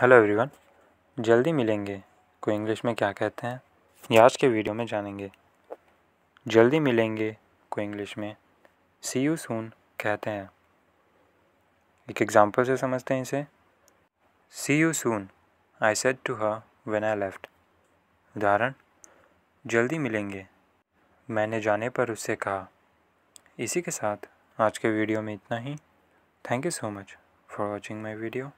hello everyone जल्दी मिलेंगे को इंग्लिश में क्या कहते हैं ये आज के वीडियो में जानेंगे जल्दी मिलेंगे को इंग्लिश में सी यू सून कहते हैं एक एग्ज़ाम्पल से समझते हैं इसे see you soon I said to her when I left उदाहरण जल्दी मिलेंगे मैंने जाने पर उससे कहा इसी के साथ आज के वीडियो में इतना ही thank you so much for watching my video